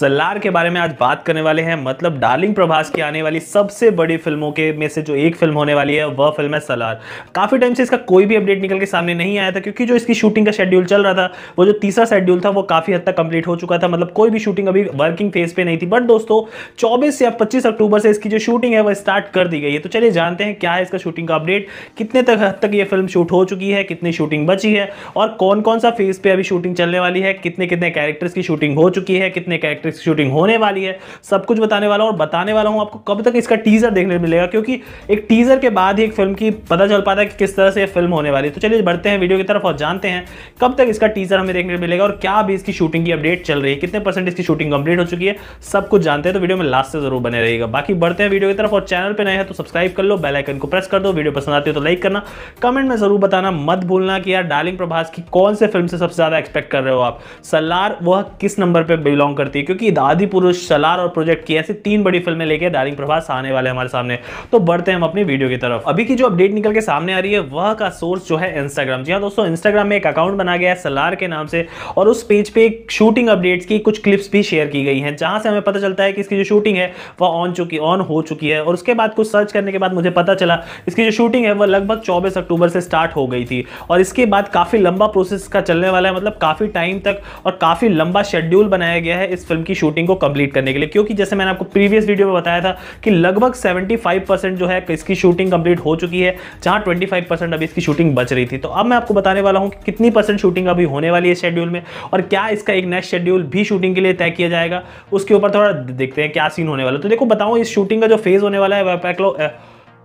सलार के बारे में आज बात करने वाले हैं मतलब डार्लिंग प्रभास की आने वाली सबसे बड़ी फिल्मों के में से जो एक फिल्म होने वाली है वह फिल्म है सलार काफ़ी टाइम से इसका कोई भी अपडेट निकल के सामने नहीं आया था क्योंकि जो इसकी शूटिंग का शेड्यूल चल रहा था वो जो तीसरा शेड्यूल था वो काफ़ी हद तक कंप्लीट हो चुका था मतलब कोई भी शूटिंग अभी वर्किंग फेज पर नहीं थी बट दोस्तों चौबीस या पच्चीस अक्टूबर से इसकी जो शूटिंग है वह स्टार्ट कर दी गई है तो चलिए जानते हैं क्या है इसका शूटिंग का अपडेट कितने तक हद तक ये फिल्म शूट हो चुकी है कितनी शूटिंग बची है और कौन कौन सा फेज पे अभी शूटिंग चलने वाली है कितने कितने कैरेक्टर्स की शूटिंग हो चुकी है कितने कैरेक्टर इलेक्ट्रिक शूटिंग होने वाली है सब कुछ बताने वाला हूँ और बताने वाला हूँ आपको कब तक इसका टीज़र देखने मिलेगा क्योंकि एक टीज़र के बाद ही एक फिल्म की पता चल पाता है कि किस तरह से फिल्म होने वाली है तो चलिए बढ़ते हैं वीडियो की तरफ और जानते हैं कब तक इसका टीज़र हमें देखने मिलेगा और क्या अभी इसकी शूटिंग की अपडेट चल रही है कितने परसेंट इसकी शूटिंग कंप्लीट हो चुकी है सब कुछ जानते हैं तो वीडियो में लास्ट से जरूर बने रहेगा बाकी बढ़ते हैं वीडियो की तरफ और चैनल पर नए हैं तो सब्सक्राइब कर लो बेलाइकन को प्रेस कर दो वीडियो पसंद आती है तो लाइक करना कमेंट में जरूर बताना मत भूलना कि यार डार्लिंग प्रभास की कौन से फिल्म से सबसे ज़्यादा एक्सपेक्ट कर रहे हो आप सलार वह किस नंबर पर बिलोंग करती है क्योंकि दादी पुरुष सलार और प्रोजेक्ट की ऐसी तीन बड़ी फिल्में लेके दारिंग प्रभास आने वाले हमारे सामने तो बढ़ते हैं हम अपनी वीडियो की तरफ अभी की जो अपडेट निकल के सामने आ रही है वह का सोर्स जो है इंस्टाग्राम जी हाँ दोस्तों इंस्टाग्राम में एक अकाउंट बना गया है सलार के नाम से और उस पेज पे एक शूटिंग अपडेट्स की कुछ क्लिप्स भी शेयर की गई हैं जहां से हमें पता चलता है कि इसकी जो शूटिंग है वह ऑन चुकी ऑन हो चुकी है और उसके बाद कुछ सर्च करने के बाद मुझे पता चला इसकी जो शूटिंग है वह लगभग चौबीस अक्टूबर से स्टार्ट हो गई थी और इसके बाद काफ़ी लंबा प्रोसेस का चलने वाला है मतलब काफ़ी टाइम तक और काफ़ी लंबा शेड्यूल बनाया गया है इस फिल्म फिल्म की शूटिंग को कंप्लीट करने के लिए क्योंकि जैसे मैंने आपको प्रीवियस वीडियो में बताया था कि लगभग 75% जो है इसकी शूटिंग कंप्लीट हो चुकी है जहां 25% अभी इसकी शूटिंग बच रही थी तो अब मैं आपको बताने वाला हूं कि कितनी परसेंट शूटिंग अभी होने वाली है शेड्यूल में और क्या इसका एक नेक्स्ट शेड्यूल भी शूटिंग के लिए तय किया जाएगा उसके ऊपर थोड़ा देखते हैं क्या सीन होने वाला तो देखो बताओ इस शूटिंग का जो फेज होने वाला है तो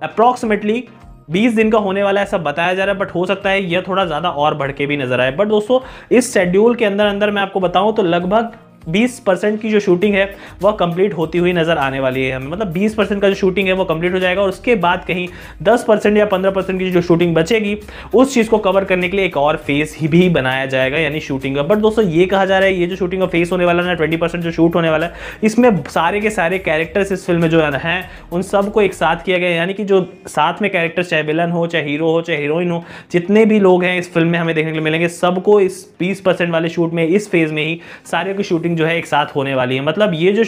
अप्रॉक्सीमेटली 20 दिन का होने वाला है सब बताया जा रहा है बट हो सकता है यह थोड़ा ज़्यादा और बढ़ के भी नजर आए बट दोस्तों इस शेड्यूल के अंदर अंदर मैं आपको बताऊं तो लगभग बीस परसेंट की जो शूटिंग है वह कंप्लीट होती हुई नज़र आने वाली है हमें मतलब बीस परसेंट का जो शूटिंग है वो कंप्लीट हो जाएगा और उसके बाद कहीं दस परसेंट या पंद्रह परसेंट की जो शूटिंग बचेगी उस चीज़ को कवर करने के लिए एक और फेस ही भी बनाया जाएगा यानी शूटिंग का बट दोस्तों ये कहा जा रहा है ये जो शूटिंग का फेस होने वाला है ना ट्वेंटी जो शूट होने वाला है इसमें सारे के सारे कैरेक्टर्स इस फिल्म में जो हैं उन सबको एक साथ किया गया यानी कि जो साथ में कैरेक्टर्स चाहे विलन हो चाहे हीरो हो चाहे हीरोइन हो जितने भी लोग हैं इस फिल्म में हमें देखने के लिए मिलेंगे सबको इस बीस वाले शूट में इस फेज़ में ही सारे की शूटिंग शूटिंग जो है एक साथ होने वाली है मतलब ये जो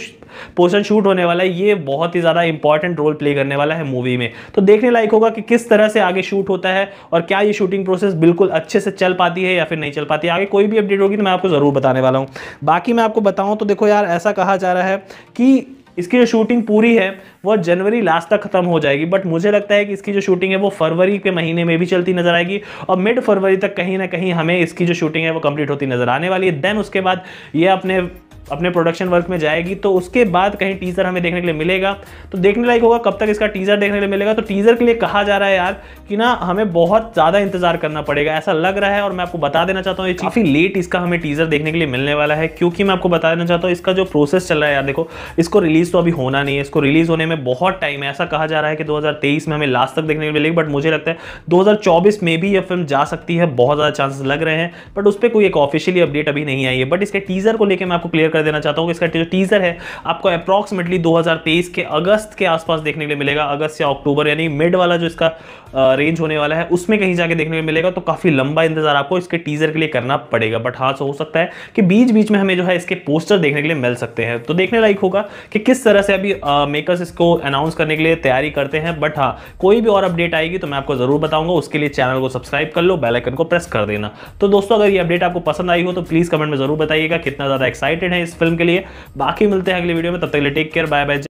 पोर्सन शूट होने वाला है ये बहुत ही ज़्यादा इंपॉर्टेंट रोल प्ले करने वाला है मूवी में तो देखने लायक होगा कि किस तरह से आगे शूट होता है और क्या ये शूटिंग प्रोसेस बिल्कुल अच्छे से चल पाती है या फिर नहीं चल पाती आगे कोई भी अपडेट होगी तो मैं आपको ज़रूर बताने वाला हूँ बाकी मैं आपको बताऊँ तो देखो यार ऐसा कहा जा रहा है कि इसकी जो शूटिंग पूरी है वह जनवरी लास्ट तक खत्म हो जाएगी बट मुझे लगता है कि इसकी जो शूटिंग है वो फरवरी के महीने में भी चलती नजर आएगी और मिड फरवरी तक कहीं ना कहीं हमें इसकी जो शूटिंग है वो कंप्लीट होती नजर आने वाली है देन उसके बाद ये अपने अपने प्रोडक्शन वर्क में जाएगी तो उसके बाद कहीं टीज़र हमें देखने के लिए मिलेगा तो देखने लायक होगा कब तक इसका टीज़र देखने के लिए मिलेगा तो टीज़र के लिए कहा जा रहा है यार कि ना हमें बहुत ज़्यादा इंतजार करना पड़ेगा ऐसा लग रहा है और मैं आपको बता देना चाहता हूँ ये काफ़ी लेट इसका हमें टीज़र देखने के लिए मिलने वाला है क्योंकि मैं आपको बता देना चाहता हूँ इसका जो प्रोसेस चल रहा है यार देखो इसको रिलीज़ तो अभी होना नहीं है इसको रिलीज़ होने में बहुत टाइम है ऐसा कहा जा रहा है कि दो में हमें लास्ट तक देखने को मिलेगी बट मुझे लगता है दो में भी ये फिल्म जा सकती है बहुत ज़्यादा चांसेस लग रहे हैं बट उस पर कोई एक ऑफिशियली अपडेट अभी नहीं आई है बट इसके टीज़र को लेकर मैं आपको क्लियर कर देना चाहता हूँ कि इसका जो टीज़र है आपको अप्रॉक्सीमेटली 2023 के अगस्त के आसपास देखने के लिए मिलेगा अगस्त या अक्टूबर यानी मिड वाला जो इसका रेंज होने वाला है उसमें कहीं जाके देखने को मिलेगा तो काफ़ी लंबा इंतजार आपको इसके टीज़र के लिए करना पड़ेगा बट हाँ हो सकता है कि बीच बीच में हमें जो है इसके पोस्टर देखने के लिए मिल सकते हैं तो देखने लायक होगा कि किस तरह से अभी मेकर्स इसको अनाउंस करने के लिए तैयारी करते हैं बट हाँ कोई भी और अपडेट आएगी तो मैं आपको ज़रूर बताऊंगा उसके लिए चैनल को सब्सक्राइब कर लो बेलाइकन को प्रेस कर देना तो दोस्तों अगर ये अपडेट आपको पसंद आई हो तो प्लीज़ कमेंट में ज़रूर बताइएगा कितना ज़्यादा एक्साइटेड है इस फिल्म के लिए बाकी मिलते हैं अगली वीडियो में तब तक लिए टेक केयर बाय बाय